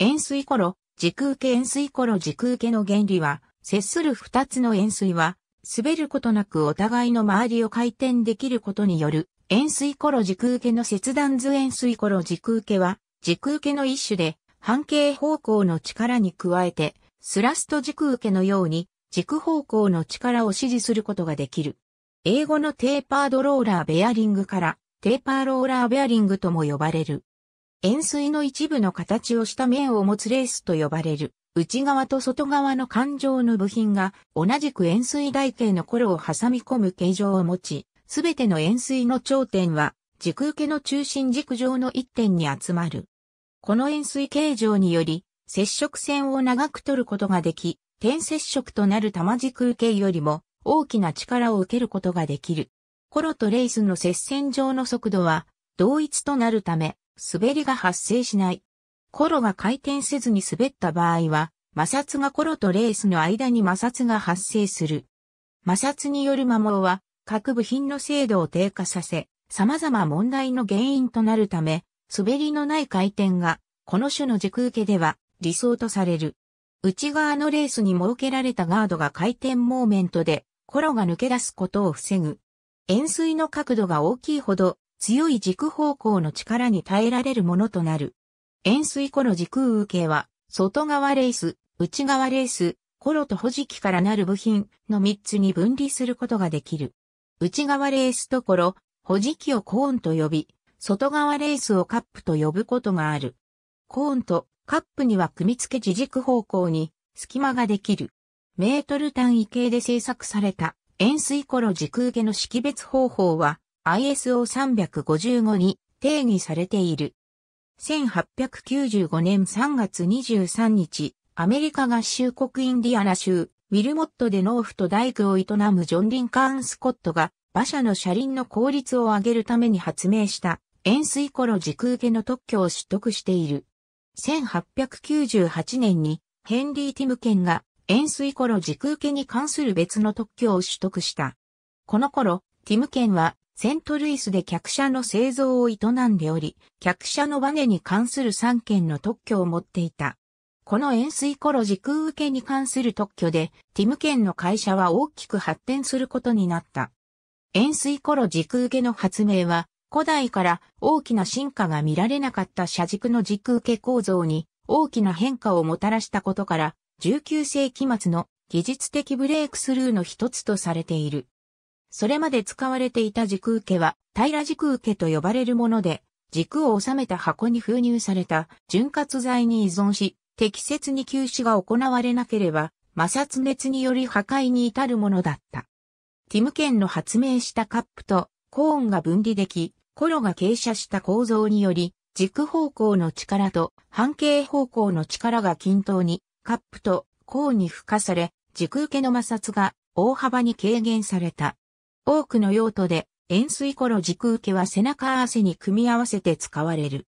円錐頃、時空系円錐頃時空系の原理は、接する二つの円錐は、滑ることなくお互いの周りを回転できることによる、円錐頃時空系の切断図円錐頃時空系は、時空系の一種で、半径方向の力に加えて、スラスト時空系のように、軸方向の力を支持することができる。英語のテーパードローラーベアリングから、テーパーローラーベアリングとも呼ばれる。円錐の一部の形をした面を持つレースと呼ばれる、内側と外側の環状の部品が、同じく円錐台形の頃を挟み込む形状を持ち、すべての円錐の頂点は、軸受けの中心軸上の一点に集まる。この円錐形状により、接触線を長く取ることができ、点接触となる玉軸受けよりも大きな力を受けることができる。コロとレースの接線上の速度は同一となるため、滑りが発生しない。コロが回転せずに滑った場合は、摩擦がコロとレースの間に摩擦が発生する。摩擦による摩耗は、各部品の精度を低下させ、様々問題の原因となるため、滑りのない回転が、この種の軸受けでは理想とされる。内側のレースに設けられたガードが回転モーメントで、コロが抜け出すことを防ぐ。円錐の角度が大きいほど、強い軸方向の力に耐えられるものとなる。円錐コロ軸空けは、外側レース、内側レース、コロと保持器からなる部品の3つに分離することができる。内側レースとコロ、保持器をコーンと呼び、外側レースをカップと呼ぶことがある。コーンとカップには組み付け自軸方向に隙間ができる。メートル単位系で製作された円錐コロ軸受けの識別方法は ISO355 に定義されている。1895年3月23日、アメリカ合衆国インディアナ州、ウィルモットで農夫と大工を営むジョン・リンカーン・スコットが、馬車の車輪の効率を上げるために発明した、円錐ロ軸受けの特許を取得している。1898年に、ヘンリー・ティムケンが、円錐ロ軸受けに関する別の特許を取得した。この頃、ティムケンはセントルイスで客車の製造を営んでおり、客車のバネに関する3件の特許を持っていた。この円錐頃時空受けに関する特許で、ティム県の会社は大きく発展することになった。円錐頃時空受けの発明は、古代から大きな進化が見られなかった車軸の時空受け構造に大きな変化をもたらしたことから、19世紀末の技術的ブレイクスルーの一つとされている。それまで使われていた軸受けは、平軸受けと呼ばれるもので、軸を収めた箱に封入された潤滑剤に依存し、適切に休止が行われなければ、摩擦熱により破壊に至るものだった。ティムケンの発明したカップとコーンが分離でき、コロが傾斜した構造により、軸方向の力と半径方向の力が均等にカップとコーンに付加され、軸受けの摩擦が大幅に軽減された。多くの用途で、円錐頃軸受けは背中合わせに組み合わせて使われる。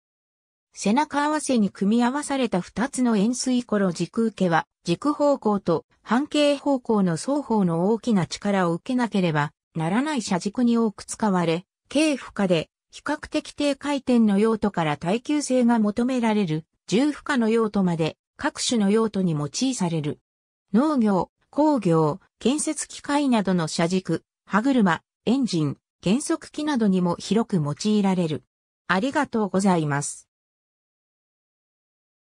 背中合わせに組み合わされた2つの円錐頃軸受けは、軸方向と半径方向の双方の大きな力を受けなければならない車軸に多く使われ、軽負荷で比較的低回転の用途から耐久性が求められる重負荷の用途まで各種の用途に用いされる。農業、工業、建設機械などの車軸、歯車、エンジン、減速機などにも広く用いられる。ありがとうございます。